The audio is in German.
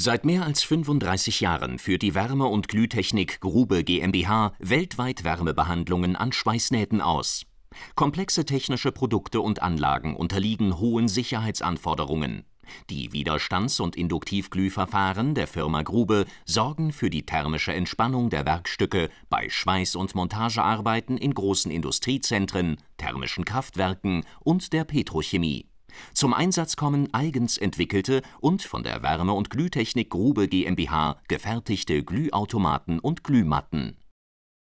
Seit mehr als 35 Jahren führt die Wärme- und Glühtechnik Grube GmbH weltweit Wärmebehandlungen an Schweißnähten aus. Komplexe technische Produkte und Anlagen unterliegen hohen Sicherheitsanforderungen. Die Widerstands- und Induktivglühverfahren der Firma Grube sorgen für die thermische Entspannung der Werkstücke bei Schweiß- und Montagearbeiten in großen Industriezentren, thermischen Kraftwerken und der Petrochemie. Zum Einsatz kommen eigens entwickelte und von der Wärme und Glühtechnik Grube GmbH gefertigte Glühautomaten und Glühmatten